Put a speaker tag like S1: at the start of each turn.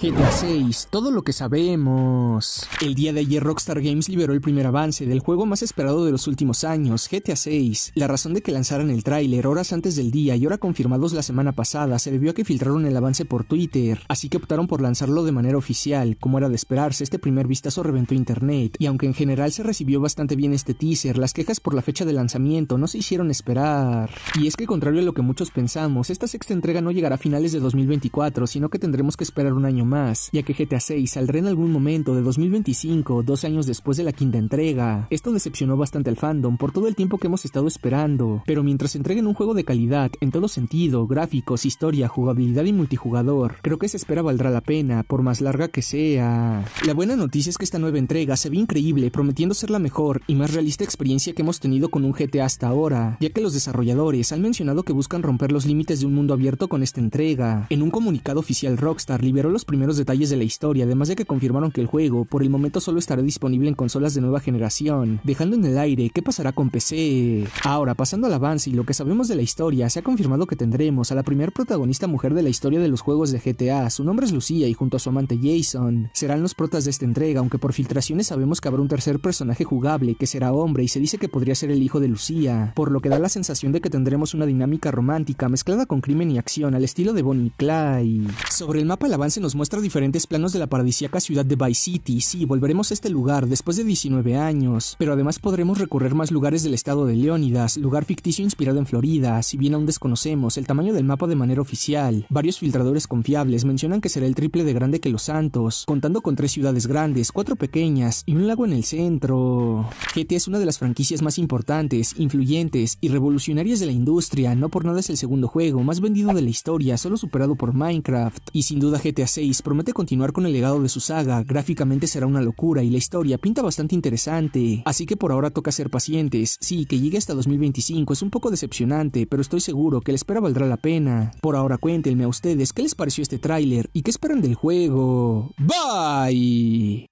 S1: GTA 6, todo lo que sabemos. El día de ayer Rockstar Games liberó el primer avance del juego más esperado de los últimos años, GTA 6. La razón de que lanzaran el tráiler horas antes del día y ahora confirmados la semana pasada se debió a que filtraron el avance por Twitter, así que optaron por lanzarlo de manera oficial. Como era de esperarse, este primer vistazo reventó internet, y aunque en general se recibió bastante bien este teaser, las quejas por la fecha de lanzamiento no se hicieron esperar. Y es que contrario a lo que muchos pensamos, esta sexta entrega no llegará a finales de 2024, sino que tendremos que esperar un año más, ya que GTA 6 saldrá en algún momento de 2025, dos años después de la quinta entrega. Esto decepcionó bastante al fandom por todo el tiempo que hemos estado esperando, pero mientras entreguen un juego de calidad en todo sentido, gráficos, historia, jugabilidad y multijugador, creo que se espera valdrá la pena, por más larga que sea. La buena noticia es que esta nueva entrega se ve increíble, prometiendo ser la mejor y más realista experiencia que hemos tenido con un GTA hasta ahora, ya que los desarrolladores han mencionado que buscan romper los límites de un mundo abierto con esta entrega. En un comunicado oficial Rockstar liberó los primeros detalles de la historia, además de que confirmaron que el juego por el momento solo estará disponible en consolas de nueva generación, dejando en el aire qué pasará con PC. Ahora, pasando al avance y lo que sabemos de la historia, se ha confirmado que tendremos a la primer protagonista mujer de la historia de los juegos de GTA, su nombre es Lucía y junto a su amante Jason, serán los protas de esta entrega, aunque por filtraciones sabemos que habrá un tercer personaje jugable que será hombre y se dice que podría ser el hijo de Lucía, por lo que da la sensación de que tendremos una dinámica romántica mezclada con crimen y acción al estilo de Bonnie y Clyde. Sobre el mapa el avance nos muestra diferentes planos de la paradisíaca ciudad de Vice City. Sí, volveremos a este lugar después de 19 años, pero además podremos recorrer más lugares del estado de Leónidas, lugar ficticio inspirado en Florida, si bien aún desconocemos el tamaño del mapa de manera oficial. Varios filtradores confiables mencionan que será el triple de grande que Los Santos, contando con tres ciudades grandes, cuatro pequeñas y un lago en el centro. GTA es una de las franquicias más importantes, influyentes y revolucionarias de la industria, no por nada es el segundo juego más vendido de la historia, solo superado por Minecraft, y sin duda GTA 6 promete continuar con el legado de su saga, gráficamente será una locura y la historia pinta bastante interesante, así que por ahora toca ser pacientes, sí, que llegue hasta 2025 es un poco decepcionante, pero estoy seguro que la espera valdrá la pena. Por ahora cuéntenme a ustedes qué les pareció este tráiler y qué esperan del juego. Bye!